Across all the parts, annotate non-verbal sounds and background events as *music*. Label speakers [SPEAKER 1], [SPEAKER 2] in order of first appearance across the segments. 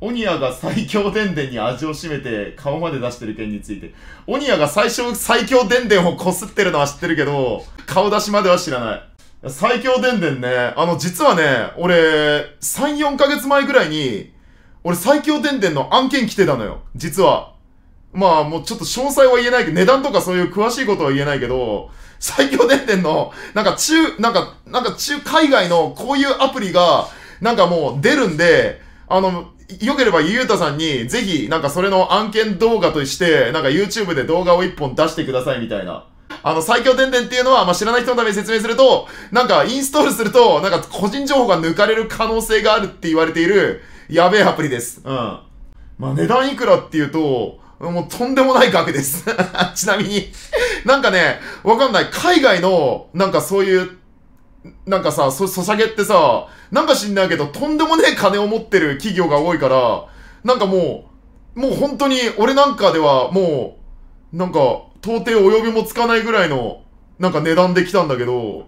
[SPEAKER 1] オニアが最強でんでんに味を占めて顔まで出してる件について。オニアが最初最強でんでんをこすってるのは知ってるけど、顔出しまでは知らない。最強でんでんね、あの実はね、俺、3、4ヶ月前ぐらいに、俺最強でんでんの案件来てたのよ。実は。まあもうちょっと詳細は言えないけど、値段とかそういう詳しいことは言えないけど、最強でんでんの、なんか中、なんか、なんか中海外のこういうアプリが、なんかもう出るんで、あの、よければゆうたさんに、ぜひ、なんかそれの案件動画として、なんか YouTube で動画を一本出してくださいみたいな。あの、最強点々っていうのは、まあ、知らない人のために説明すると、なんかインストールすると、なんか個人情報が抜かれる可能性があるって言われている、やべえアプリです。うん。まあ、値段いくらっていうと、もうとんでもない額です *laughs* ちなみになんかね、わかんない。海外の、なんかそういうなんかさ、そ、ソしゃゲってさ、なんか知んないけど、とんでもねえ金を持ってる企業が多いから、なんかもう、もう本当に、俺なんかでは、もう、なんか、到底及びもつかないぐらいの、なんか値段で来たんだけど、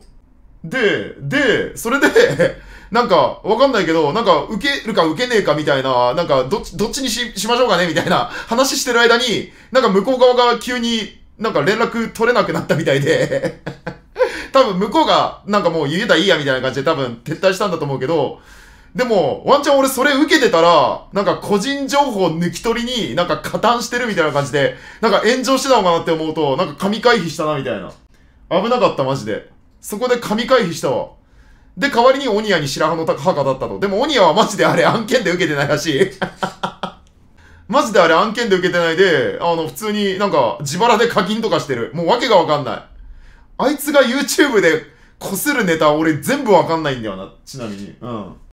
[SPEAKER 1] で、で、それで *laughs* なんか、わかんないけど、なんか、受けるか受けねえかみたいな、なんか、どっち、どっちにし、しましょうかねみたいな話してる間に、なんか向こう側が急になんか連絡取れなくなったみたいで多分向こうが、なんかもう言えたらいいやみたいな感じで多分撤退したんだと思うけど、でも、ワンチャン俺それ受けてたら、なんか個人情報抜き取りになんか加担してるみたいな感じで、なんか炎上してたのかなって思うと、なんか神回避したなみたいな。危なかったマジで。そこで神回避したわ。で、代わりにオニアに白羽の墓だったと。でもオニアはマジであれ案件で受けてないらしい。*laughs* マジであれ案件で受けてないで、あの、普通になんか自腹で課金とかしてる。もうわけがわかんない。あいつが YouTube でこするネタ俺全部わかんないんだよな、ちなみに。うん。